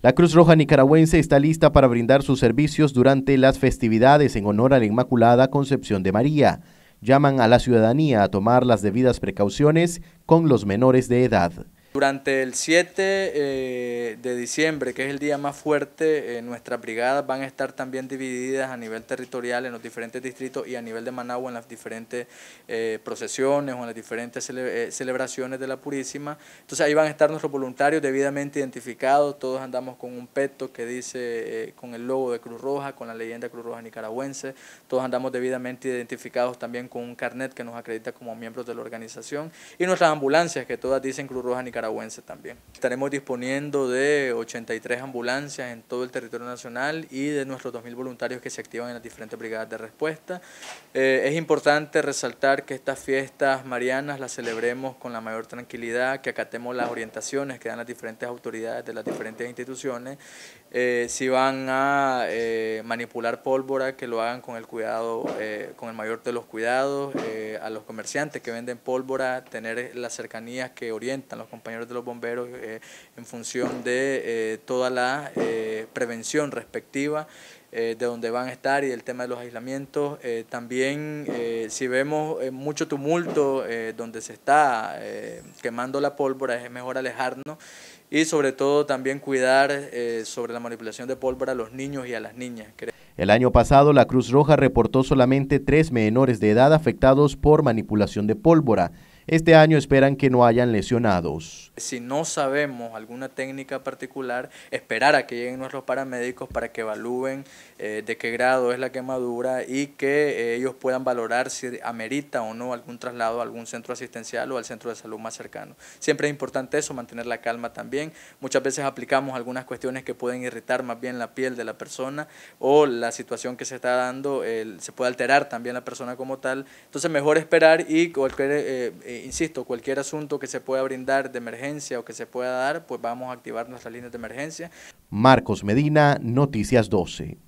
La Cruz Roja Nicaragüense está lista para brindar sus servicios durante las festividades en honor a la Inmaculada Concepción de María. Llaman a la ciudadanía a tomar las debidas precauciones con los menores de edad. Durante el 7 eh, de diciembre, que es el día más fuerte, eh, nuestras brigadas van a estar también divididas a nivel territorial en los diferentes distritos y a nivel de Managua en las diferentes eh, procesiones o en las diferentes celebraciones de la Purísima. Entonces ahí van a estar nuestros voluntarios debidamente identificados, todos andamos con un peto que dice con el logo de Cruz Roja, con la leyenda Cruz Roja nicaragüense, todos andamos debidamente identificados también con un carnet que nos acredita como miembros de la organización y nuestras ambulancias que todas dicen Cruz Roja nicaragüense también. Estaremos disponiendo de 83 ambulancias en todo el territorio nacional y de nuestros 2.000 voluntarios que se activan en las diferentes brigadas de respuesta. Eh, es importante resaltar que estas fiestas marianas las celebremos con la mayor tranquilidad, que acatemos las orientaciones que dan las diferentes autoridades de las diferentes instituciones. Eh, si van a eh, manipular pólvora, que lo hagan con el cuidado, con el mayor de los cuidados. a los comerciantes que venden pólvora, tener las cercanías que orientan los compañeros compañeros de los bomberos eh, en función de eh, toda la eh, prevención respectiva. de dónde van a estar y del tema de los aislamientos. también si vemos mucho tumulto donde se está quemando la pólvora, es mejor alejarnos y sobre todo también cuidar sobre la manipulación de pólvora a los niños y a las niñas. El año pasado, la Cruz Roja reportó solamente tres menores de edad afectados por manipulación de pólvora. Este año esperan que no hayan lesionados. Si no sabemos alguna técnica particular, esperar a que lleguen nuestros paramédicos para que evalúen eh, de qué grado es la quemadura y que eh, ellos puedan valorar si amerita o no algún traslado a algún centro asistencial o al centro de salud más cercano. Siempre es importante eso, mantener la calma también. Muchas veces aplicamos algunas cuestiones que pueden irritar más bien la piel de la persona o la situación que se está dando, se puede alterar también la persona como tal. Entonces mejor esperar y cualquier eh, eh, insisto, cualquier asunto que se pueda brindar de emergencia o que se pueda dar, pues vamos a activar nuestras líneas de emergencia. Marcos Medina, Noticias 12.